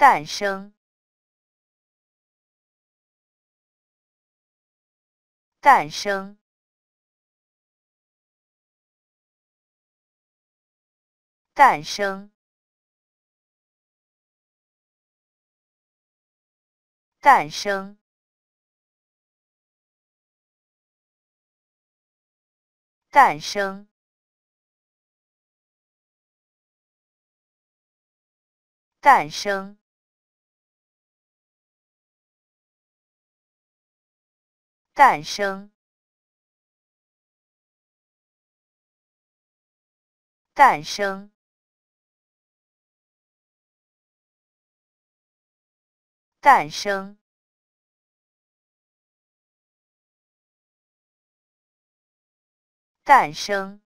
诞生，诞生，诞生，诞生，诞生，诞生。诞生，诞生，诞生，诞生。